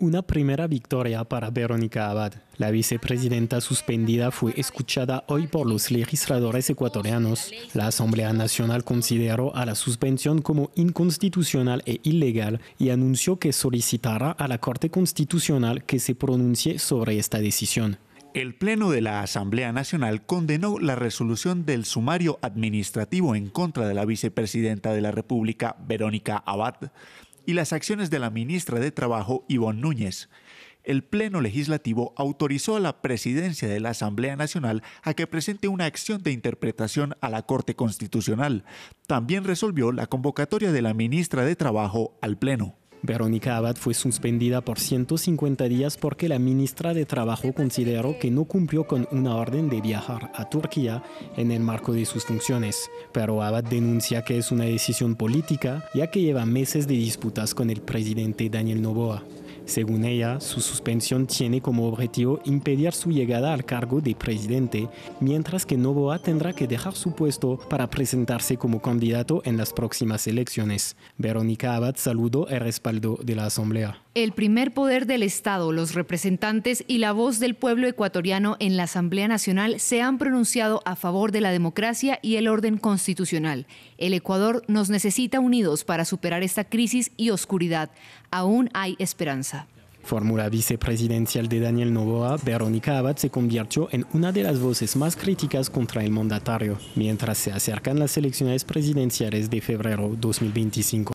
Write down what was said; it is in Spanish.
Una primera victoria para Verónica Abad. La vicepresidenta suspendida fue escuchada hoy por los legisladores ecuatorianos. La Asamblea Nacional consideró a la suspensión como inconstitucional e ilegal y anunció que solicitará a la Corte Constitucional que se pronuncie sobre esta decisión. El Pleno de la Asamblea Nacional condenó la resolución del sumario administrativo en contra de la vicepresidenta de la República, Verónica Abad y las acciones de la ministra de Trabajo, Ivonne Núñez. El Pleno Legislativo autorizó a la Presidencia de la Asamblea Nacional a que presente una acción de interpretación a la Corte Constitucional. También resolvió la convocatoria de la ministra de Trabajo al Pleno. Verónica Abad fue suspendida por 150 días porque la ministra de Trabajo consideró que no cumplió con una orden de viajar a Turquía en el marco de sus funciones. Pero Abad denuncia que es una decisión política ya que lleva meses de disputas con el presidente Daniel Novoa. Según ella, su suspensión tiene como objetivo impedir su llegada al cargo de presidente, mientras que Novoa tendrá que dejar su puesto para presentarse como candidato en las próximas elecciones. Verónica Abad saludó el respaldo de la Asamblea. El primer poder del Estado, los representantes y la voz del pueblo ecuatoriano en la Asamblea Nacional se han pronunciado a favor de la democracia y el orden constitucional. El Ecuador nos necesita unidos para superar esta crisis y oscuridad. Aún hay esperanza. Fórmula vicepresidencial de Daniel Novoa, Verónica Abad se convirtió en una de las voces más críticas contra el mandatario, mientras se acercan las elecciones presidenciales de febrero 2025.